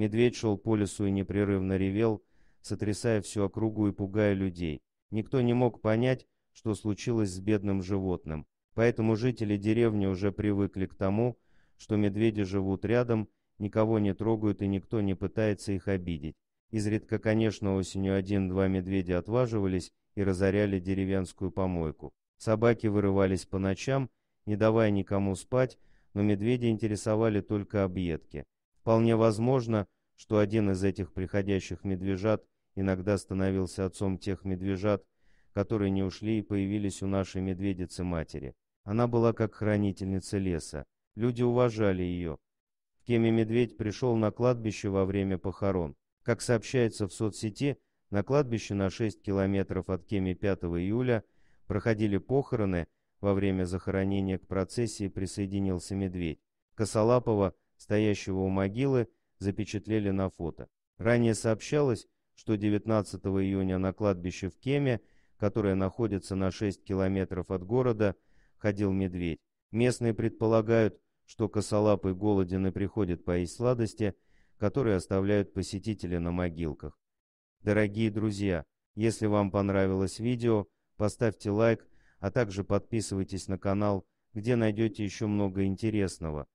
Медведь шел по лесу и непрерывно ревел, сотрясая всю округу и пугая людей. Никто не мог понять, что случилось с бедным животным. Поэтому жители деревни уже привыкли к тому, что медведи живут рядом, никого не трогают и никто не пытается их обидеть. Изредка, конечно, осенью один-два медведя отваживались и разоряли деревенскую помойку. Собаки вырывались по ночам, не давая никому спать, но медведи интересовали только объедки. Вполне возможно, что один из этих приходящих медвежат иногда становился отцом тех медвежат, которые не ушли и появились у нашей медведицы-матери. Она была как хранительница леса. Люди уважали ее. В Кеме медведь пришел на кладбище во время похорон. Как сообщается в соцсети, на кладбище на 6 километров от Кеми 5 июля проходили похороны, во время захоронения к процессии присоединился медведь. Косолапова стоящего у могилы, запечатлели на фото. Ранее сообщалось, что 19 июня на кладбище в Кеме, которое находится на 6 километров от города, ходил медведь. Местные предполагают, что косолапый голоден и приходит поесть сладости, которые оставляют посетители на могилках. Дорогие друзья, если вам понравилось видео, поставьте лайк, а также подписывайтесь на канал, где найдете еще много интересного.